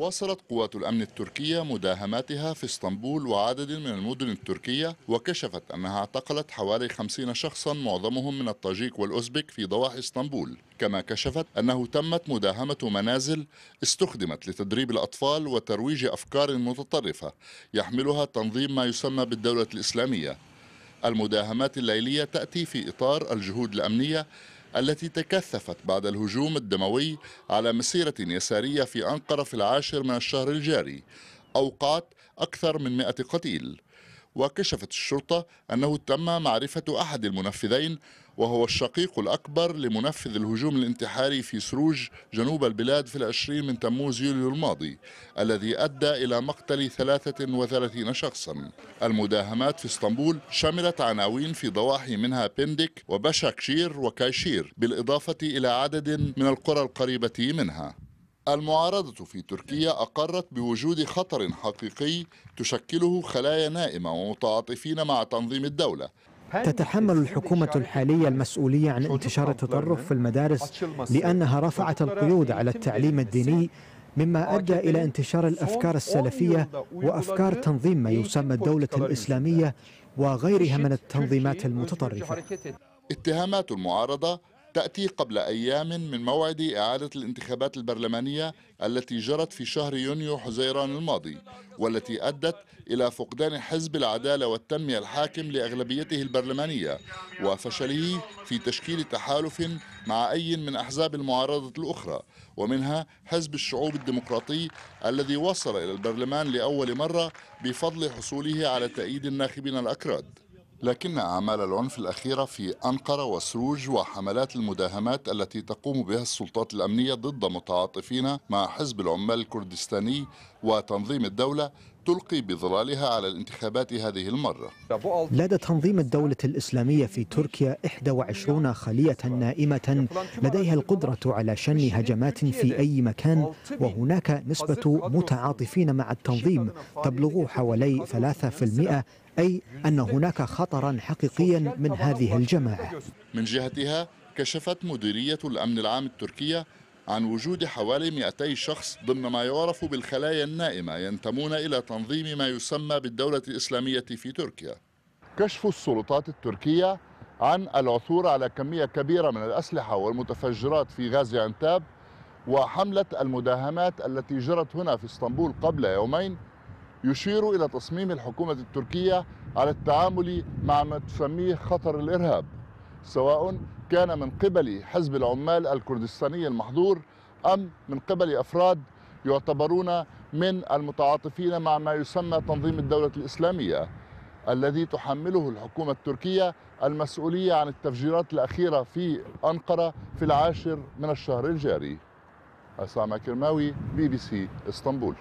واصلت قوات الأمن التركية مداهماتها في اسطنبول وعدد من المدن التركية وكشفت أنها اعتقلت حوالي 50 شخصا معظمهم من الطاجيك والأوزبك في ضواحي اسطنبول كما كشفت أنه تمت مداهمة منازل استخدمت لتدريب الأطفال وترويج أفكار متطرفة يحملها تنظيم ما يسمى بالدولة الإسلامية المداهمات الليلية تأتي في إطار الجهود الأمنية التي تكثفت بعد الهجوم الدموي على مسيرة يسارية في أنقرة في العاشر من الشهر الجاري أوقات أكثر من مئة قتيل وكشفت الشرطة أنه تم معرفة أحد المنفذين وهو الشقيق الأكبر لمنفذ الهجوم الانتحاري في سروج جنوب البلاد في العشرين من تموز يوليو الماضي الذي أدى إلى مقتل 33 شخصا المداهمات في اسطنبول شملت عناوين في ضواحي منها بندك وبشاكشير وكايشير بالإضافة إلى عدد من القرى القريبة منها المعارضة في تركيا أقرت بوجود خطر حقيقي تشكله خلايا نائمة ومتعاطفين مع تنظيم الدولة تتحمل الحكومة الحالية المسؤولية عن انتشار التطرف في المدارس لأنها رفعت القيود على التعليم الديني مما أدى إلى انتشار الأفكار السلفية وأفكار تنظيم ما يسمى الدولة الإسلامية وغيرها من التنظيمات المتطرفة اتهامات المعارضة تأتي قبل أيام من موعد إعادة الانتخابات البرلمانية التي جرت في شهر يونيو حزيران الماضي والتي أدت إلى فقدان حزب العدالة والتنمية الحاكم لأغلبيته البرلمانية وفشله في تشكيل تحالف مع أي من أحزاب المعارضة الأخرى ومنها حزب الشعوب الديمقراطي الذي وصل إلى البرلمان لأول مرة بفضل حصوله على تأييد الناخبين الأكراد لكن أعمال العنف الأخيرة في أنقرة وسروج وحملات المداهمات التي تقوم بها السلطات الأمنية ضد متعاطفين مع حزب العمال الكردستاني وتنظيم الدولة تلقي بظلالها على الانتخابات هذه المرة لدى تنظيم الدولة الإسلامية في تركيا 21 خلية نائمة لديها القدرة على شن هجمات في أي مكان وهناك نسبة متعاطفين مع التنظيم تبلغ حوالي 3% أي أن هناك خطرا حقيقيا من هذه الجماعة من جهتها كشفت مديرية الأمن العام التركية عن وجود حوالي 200 شخص ضمن ما يعرف بالخلايا النائمة ينتمون إلى تنظيم ما يسمى بالدولة الإسلامية في تركيا كشف السلطات التركية عن العثور على كمية كبيرة من الأسلحة والمتفجرات في غازي عنتاب وحملة المداهمات التي جرت هنا في اسطنبول قبل يومين يشير إلى تصميم الحكومة التركية على التعامل مع ما تسميه خطر الإرهاب سواء كان من قبل حزب العمال الكردستاني المحظور أم من قبل أفراد يعتبرون من المتعاطفين مع ما يسمى تنظيم الدولة الإسلامية الذي تحمله الحكومة التركية المسؤولية عن التفجيرات الأخيرة في أنقرة في العاشر من الشهر الجاري أسامة كرماوي بي بي سي اسطنبول